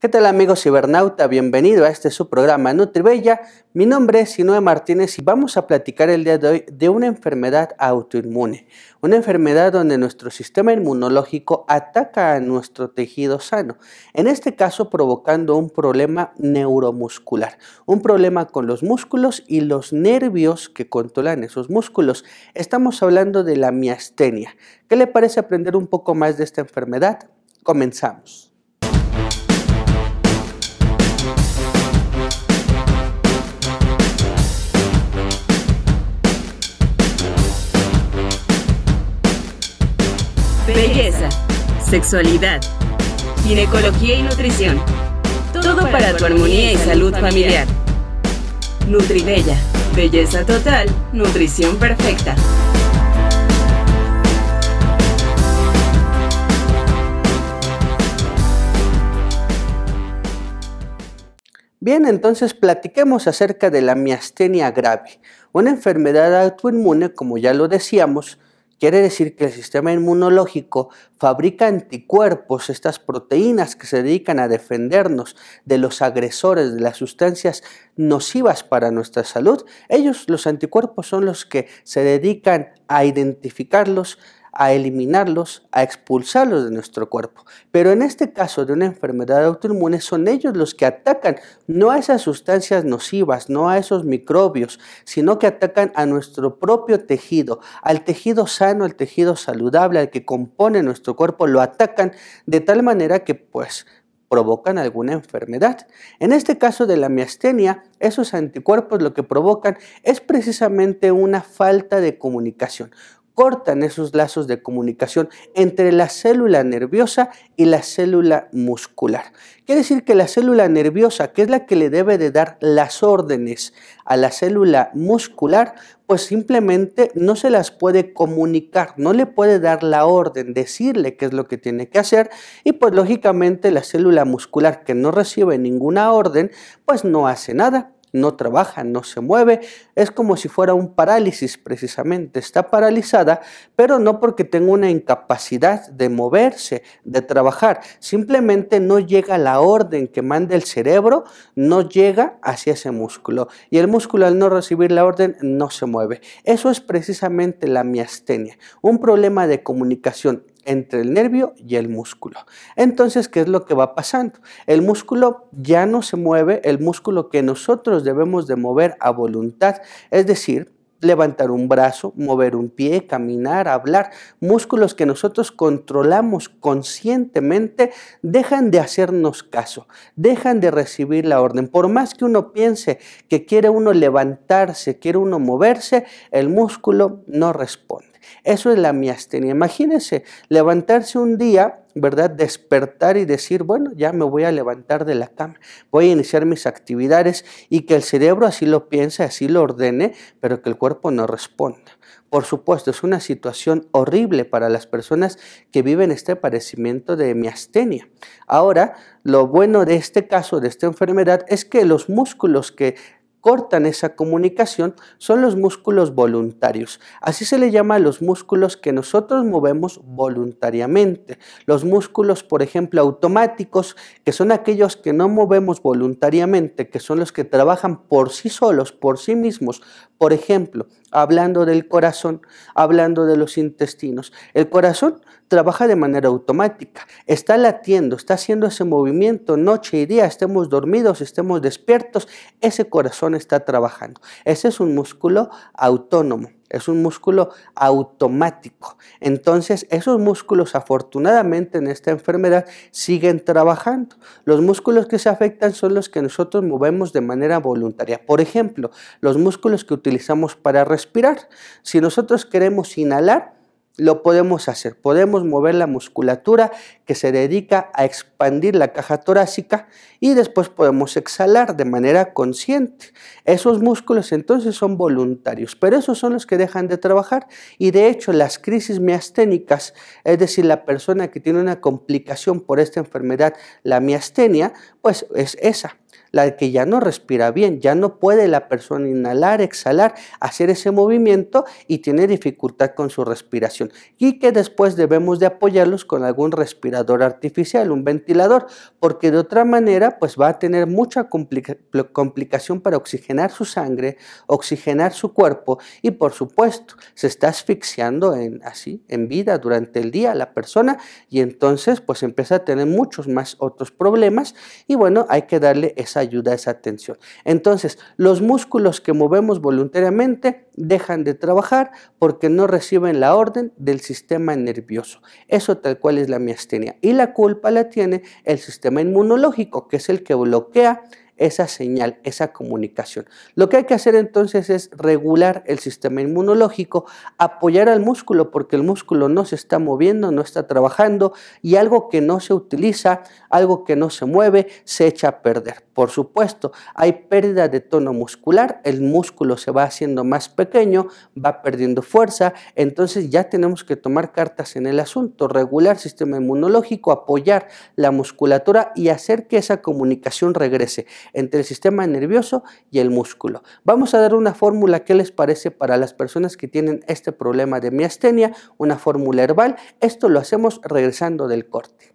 ¿Qué tal amigos cibernauta? Bienvenido a este su programa NutriBella. Mi nombre es Sinoe Martínez y vamos a platicar el día de hoy de una enfermedad autoinmune, una enfermedad donde nuestro sistema inmunológico ataca a nuestro tejido sano, en este caso provocando un problema neuromuscular, un problema con los músculos y los nervios que controlan esos músculos. Estamos hablando de la miastenia. ¿Qué le parece aprender un poco más de esta enfermedad? Comenzamos. sexualidad, ginecología y nutrición. Todo, para tu armonía y salud familiar. Nutribella, belleza total, nutrición perfecta. Bien, entonces platiquemos acerca de la miastenia grave, una enfermedad autoinmune, como ya lo decíamos, Quiere decir que el sistema inmunológico fabrica anticuerpos, estas proteínas que se dedican a defendernos de los agresores, de las sustancias nocivas para nuestra salud. Ellos, los anticuerpos, son los que se dedican a identificarlos, a eliminarlos, a expulsarlos de nuestro cuerpo. Pero en este caso de una enfermedad autoinmune son ellos los que atacan, no a esas sustancias nocivas, no a esos microbios, sino que atacan a nuestro propio tejido, al tejido sano, al tejido saludable, al que compone nuestro cuerpo, lo atacan de tal manera que pues provocan alguna enfermedad. En este caso de la miastenia, esos anticuerpos lo que provocan es precisamente una falta de comunicación, cortan esos lazos de comunicación entre la célula nerviosa y la célula muscular. Quiere decir que la célula nerviosa, que es la que le debe de dar las órdenes a la célula muscular, pues simplemente no se las puede comunicar, no le puede dar la orden, decirle qué es lo que tiene que hacer y pues lógicamente la célula muscular que no recibe ninguna orden, pues no hace nada no trabaja, no se mueve, es como si fuera un parálisis precisamente, está paralizada, pero no porque tenga una incapacidad de moverse, de trabajar, simplemente no llega la orden que manda el cerebro, no llega hacia ese músculo y el músculo al no recibir la orden no se mueve. Eso es precisamente la miastenia, un problema de comunicación entre el nervio y el músculo. Entonces, ¿qué es lo que va pasando? El músculo ya no se mueve, el músculo que nosotros debemos de mover a voluntad, es decir, levantar un brazo, mover un pie, caminar, hablar, músculos que nosotros controlamos conscientemente, dejan de hacernos caso, dejan de recibir la orden. Por más que uno piense que quiere uno levantarse, quiere uno moverse, el músculo no responde. Eso es la miastenia. Imagínense levantarse un día, ¿verdad? Despertar y decir, bueno, ya me voy a levantar de la cama, voy a iniciar mis actividades y que el cerebro así lo piense, así lo ordene, pero que el cuerpo no responda. Por supuesto, es una situación horrible para las personas que viven este padecimiento de miastenia. Ahora, lo bueno de este caso, de esta enfermedad, es que los músculos que cortan esa comunicación son los músculos voluntarios. Así se le llama a los músculos que nosotros movemos voluntariamente. Los músculos, por ejemplo, automáticos, que son aquellos que no movemos voluntariamente, que son los que trabajan por sí solos, por sí mismos. Por ejemplo, hablando del corazón, hablando de los intestinos. El corazón trabaja de manera automática, está latiendo, está haciendo ese movimiento noche y día, estemos dormidos, estemos despiertos, ese corazón está trabajando. Ese es un músculo autónomo es un músculo automático. Entonces, esos músculos afortunadamente en esta enfermedad siguen trabajando. Los músculos que se afectan son los que nosotros movemos de manera voluntaria. Por ejemplo, los músculos que utilizamos para respirar. Si nosotros queremos inhalar, lo podemos hacer. Podemos mover la musculatura que se dedica a expandir la caja torácica y después podemos exhalar de manera consciente. Esos músculos entonces son voluntarios, pero esos son los que dejan de trabajar y de hecho las crisis miasténicas, es decir, la persona que tiene una complicación por esta enfermedad, la miastenia, pues es esa la que ya no respira bien, ya no puede la persona inhalar, exhalar, hacer ese movimiento y tiene dificultad con su respiración. Y que después debemos de apoyarlos con algún respirador artificial, un ventilador, porque de otra manera pues va a tener mucha complicación para oxigenar su sangre, oxigenar su cuerpo y por supuesto se está asfixiando en, así en vida durante el día la persona y entonces pues empieza a tener muchos más otros problemas y bueno hay que darle esa ayuda ayuda, esa atención. Entonces, los músculos que movemos voluntariamente dejan de trabajar porque no reciben la orden del sistema nervioso. Eso tal cual es la miastenia. Y la culpa la tiene el sistema inmunológico, que es el que bloquea esa señal, esa comunicación. Lo que hay que hacer entonces es regular el sistema inmunológico, apoyar al músculo porque el músculo no se está moviendo, no está trabajando y algo que no se utiliza, algo que no se mueve, se echa a perder. Por supuesto, hay pérdida de tono muscular, el músculo se va haciendo más pequeño, va perdiendo fuerza, entonces ya tenemos que tomar cartas en el asunto, regular sistema inmunológico, apoyar la musculatura y hacer que esa comunicación regrese entre el sistema nervioso y el músculo. Vamos a dar una fórmula que les parece para las personas que tienen este problema de miastenia, una fórmula herbal. Esto lo hacemos regresando del corte.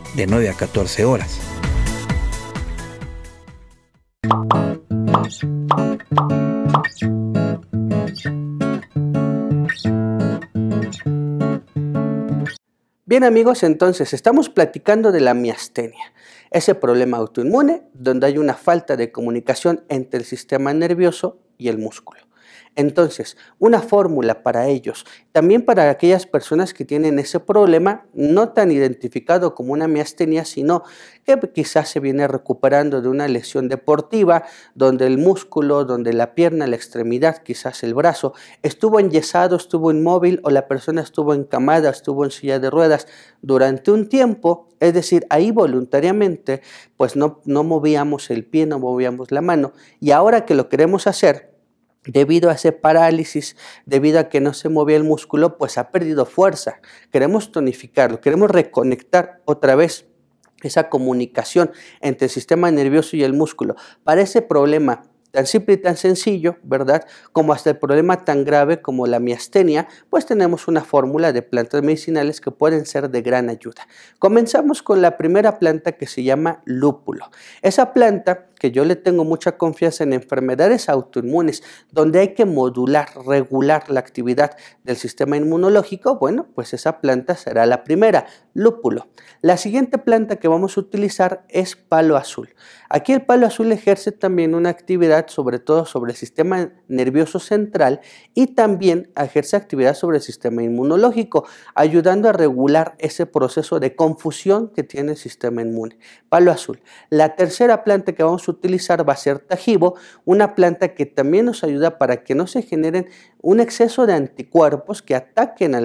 de 9 a 14 horas. Bien amigos, entonces estamos platicando de la miastenia, ese problema autoinmune donde hay una falta de comunicación entre el sistema nervioso y el músculo. Entonces, una fórmula para ellos, también para aquellas personas que tienen ese problema, no tan identificado como una miastenia, sino que quizás se viene recuperando de una lesión deportiva, donde el músculo, donde la pierna, la extremidad, quizás el brazo, estuvo enyesado, estuvo inmóvil o la persona estuvo encamada, estuvo en silla de ruedas durante un tiempo, es decir, ahí voluntariamente, pues no, no movíamos el pie, no movíamos la mano, y ahora que lo queremos hacer, debido a ese parálisis, debido a que no se movía el músculo, pues ha perdido fuerza. Queremos tonificarlo, queremos reconectar otra vez esa comunicación entre el sistema nervioso y el músculo. Para ese problema tan simple y tan sencillo, ¿verdad? Como hasta el problema tan grave como la miastenia, pues tenemos una fórmula de plantas medicinales que pueden ser de gran ayuda. Comenzamos con la primera planta que se llama lúpulo. Esa planta que yo le tengo mucha confianza en enfermedades autoinmunes, donde hay que modular, regular la actividad del sistema inmunológico, bueno, pues esa planta será la primera, lúpulo. La siguiente planta que vamos a utilizar es palo azul. Aquí el palo azul ejerce también una actividad sobre todo sobre el sistema nervioso central y también ejerce actividad sobre el sistema inmunológico, ayudando a regular ese proceso de confusión que tiene el sistema inmune. Palo azul. La tercera planta que vamos a utilizar va a ser Tajibo, una planta que también nos ayuda para que no se generen un exceso de anticuerpos que ataquen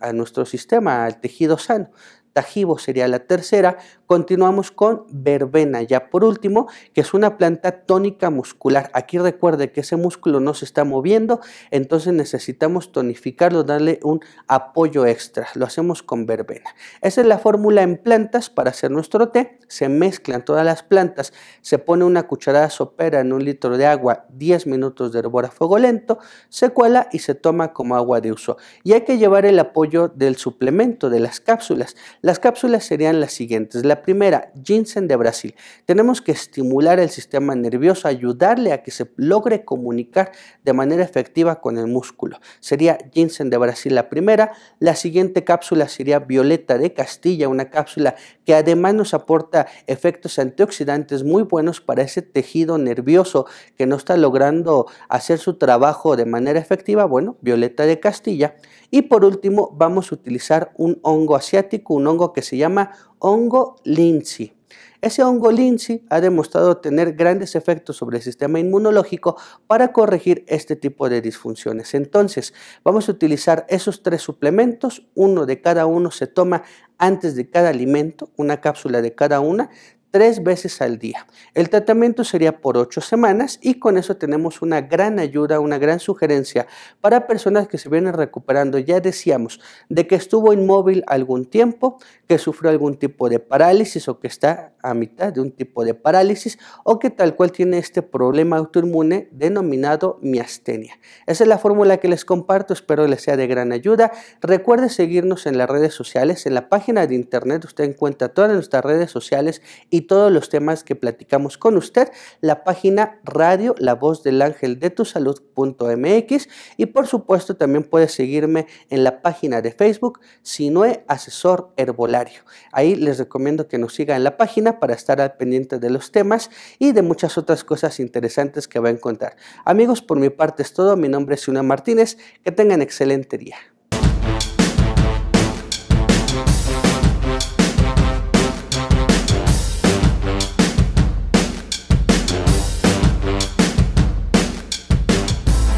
a nuestro sistema, al tejido sano. Tajibo sería la tercera. Continuamos con verbena, ya por último, que es una planta tónica muscular. Aquí recuerde que ese músculo no se está moviendo, entonces necesitamos tonificarlo, darle un apoyo extra. Lo hacemos con verbena. Esa es la fórmula en plantas para hacer nuestro té. Se mezclan todas las plantas, se pone una cucharada sopera en un litro de agua, 10 minutos de hervor a fuego lento, se cuela y se toma como agua de uso. Y hay que llevar el apoyo del suplemento, de las cápsulas. Las cápsulas serían las siguientes. La primera, ginseng de Brasil. Tenemos que estimular el sistema nervioso, ayudarle a que se logre comunicar de manera efectiva con el músculo. Sería ginseng de Brasil la primera. La siguiente cápsula sería violeta de Castilla, una cápsula que además nos aporta efectos antioxidantes muy buenos para ese tejido nervioso que no está logrando hacer su trabajo de manera efectiva. Bueno, violeta de Castilla. Y por último, vamos a utilizar un hongo asiático, un hongo que se llama hongo linci Ese hongo linci ha demostrado tener grandes efectos sobre el sistema inmunológico para corregir este tipo de disfunciones. Entonces, vamos a utilizar esos tres suplementos, uno de cada uno se toma antes de cada alimento, una cápsula de cada una, tres veces al día. El tratamiento sería por ocho semanas y con eso tenemos una gran ayuda, una gran sugerencia para personas que se vienen recuperando, ya decíamos, de que estuvo inmóvil algún tiempo, que sufrió algún tipo de parálisis o que está a mitad de un tipo de parálisis o que tal cual tiene este problema autoinmune denominado miastenia. Esa es la fórmula que les comparto, espero les sea de gran ayuda. Recuerde seguirnos en las redes sociales, en la página de internet usted encuentra todas nuestras redes sociales y todos los temas que platicamos con usted, la página radio la voz del ángel de tu salud mx y por supuesto también puedes seguirme en la página de Facebook sinoe Asesor Herbolario. Ahí les recomiendo que nos sigan en la página para estar al pendiente de los temas y de muchas otras cosas interesantes que va a encontrar. Amigos, por mi parte es todo. Mi nombre es una Martínez. Que tengan excelente día.